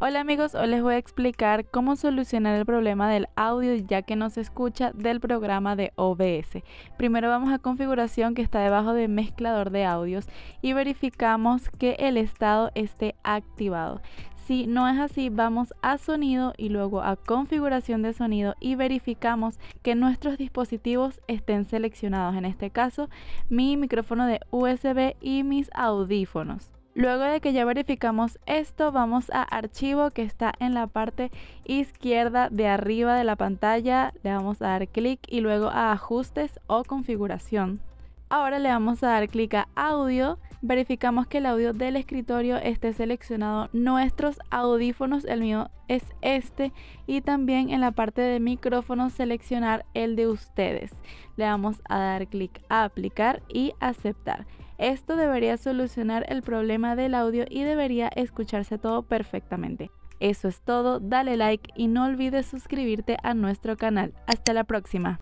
Hola amigos, hoy les voy a explicar cómo solucionar el problema del audio ya que no se escucha del programa de OBS. Primero vamos a configuración que está debajo de mezclador de audios y verificamos que el estado esté activado. Si no es así, vamos a sonido y luego a configuración de sonido y verificamos que nuestros dispositivos estén seleccionados, en este caso mi micrófono de USB y mis audífonos. Luego de que ya verificamos esto, vamos a archivo que está en la parte izquierda de arriba de la pantalla. Le vamos a dar clic y luego a ajustes o configuración. Ahora le vamos a dar clic a audio. Verificamos que el audio del escritorio esté seleccionado. Nuestros audífonos, el mío es este. Y también en la parte de micrófono seleccionar el de ustedes. Le vamos a dar clic a aplicar y aceptar. Esto debería solucionar el problema del audio y debería escucharse todo perfectamente. Eso es todo, dale like y no olvides suscribirte a nuestro canal. Hasta la próxima.